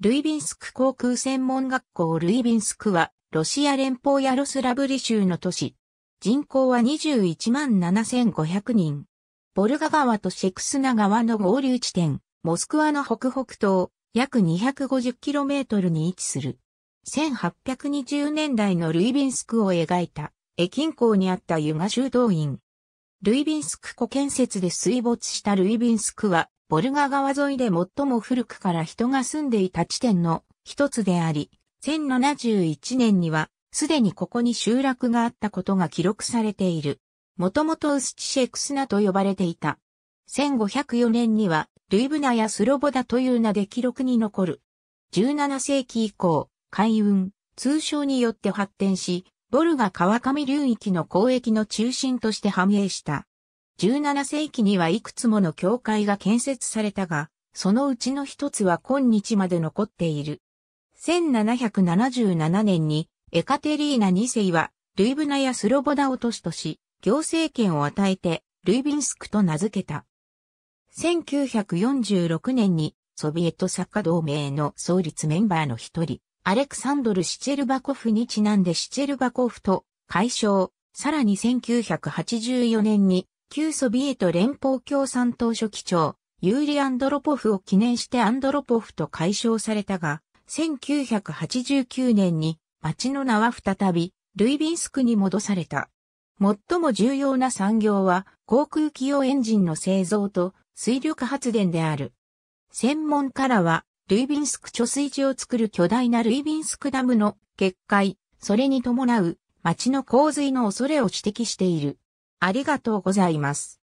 ルイビンスク航空専門学校ルイビンスクは、ロシア連邦ヤロスラブリ州の都市。人口は21万7500人。ボルガ川とシェクスナ川の合流地点、モスクワの北北東、約 250km に位置する。1820年代のルイビンスクを描いた、駅近郊にあったユガ修道院。ルイビンスク湖建設で水没したルイビンスクは、ボルガ川沿いで最も古くから人が住んでいた地点の一つであり、1071年にはすでにここに集落があったことが記録されている。もともとウスチシェクスナと呼ばれていた。1504年にはルイブナやスロボダという名で記録に残る。17世紀以降、海運、通商によって発展し、ボルガ川上流域の交易の中心として繁栄した。17世紀にはいくつもの教会が建設されたが、そのうちの一つは今日まで残っている。1777年にエカテリーナ2世はルイブナやスロボダを都市とし、行政権を与えてルイビンスクと名付けた。1946年にソビエト作家同盟の創立メンバーの一人、アレクサンドル・シチェルバコフにちなんでシチェルバコフと解消、さらに1984年に旧ソビエト連邦共産党書記長、ユーリ・アンドロポフを記念してアンドロポフと解消されたが、1989年に町の名は再び、ルイビンスクに戻された。最も重要な産業は、航空機用エンジンの製造と水力発電である。専門家らは、ルイビンスク貯水池を作る巨大なルイビンスクダムの決壊、それに伴う町の洪水の恐れを指摘している。ありがとうございます。